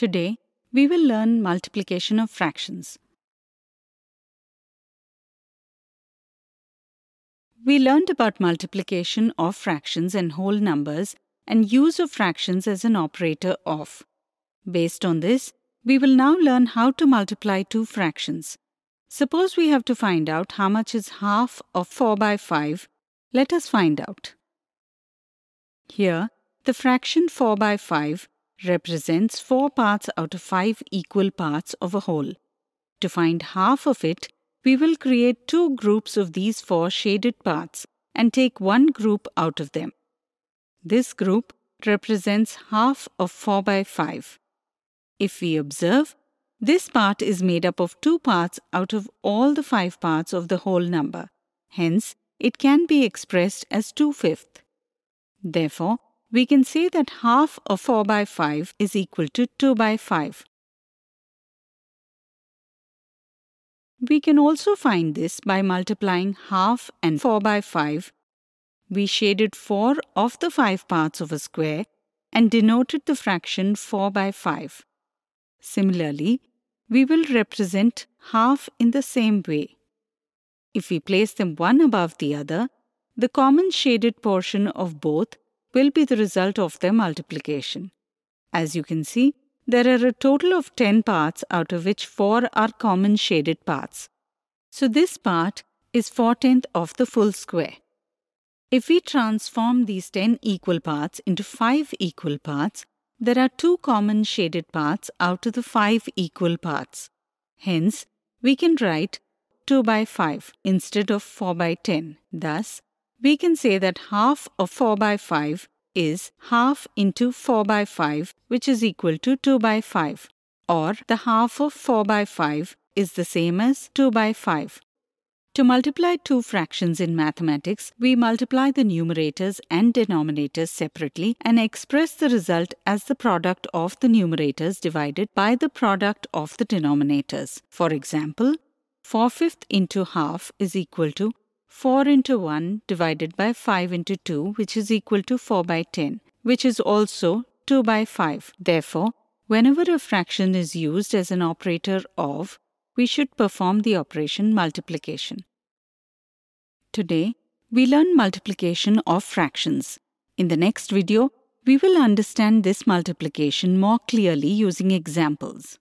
Today, we will learn multiplication of fractions. We learned about multiplication of fractions and whole numbers and use of fractions as an operator of. Based on this, we will now learn how to multiply two fractions. Suppose we have to find out how much is half of 4 by 5. Let us find out. Here, the fraction 4 by 5 represents four parts out of five equal parts of a whole. To find half of it, we will create two groups of these four shaded parts and take one group out of them. This group represents half of 4 by 5. If we observe, this part is made up of two parts out of all the five parts of the whole number. Hence, it can be expressed as 2 fifths. Therefore, we can say that half of 4 by 5 is equal to 2 by 5. We can also find this by multiplying half and 4 by 5. We shaded 4 of the 5 parts of a square and denoted the fraction 4 by 5. Similarly, we will represent half in the same way. If we place them one above the other, the common shaded portion of both will be the result of their multiplication. As you can see, there are a total of 10 parts out of which 4 are common shaded parts. So this part is 14th of the full square. If we transform these 10 equal parts into 5 equal parts, there are 2 common shaded parts out of the 5 equal parts. Hence, we can write 2 by 5 instead of 4 by 10. Thus, we can say that half of 4 by 5 is half into 4 by 5 which is equal to 2 by 5 or the half of 4 by 5 is the same as 2 by 5. To multiply two fractions in mathematics, we multiply the numerators and denominators separately and express the result as the product of the numerators divided by the product of the denominators. For example, 4 fifth into half is equal to 4 into 1 divided by 5 into 2, which is equal to 4 by 10, which is also 2 by 5. Therefore, whenever a fraction is used as an operator of, we should perform the operation multiplication. Today, we learn multiplication of fractions. In the next video, we will understand this multiplication more clearly using examples.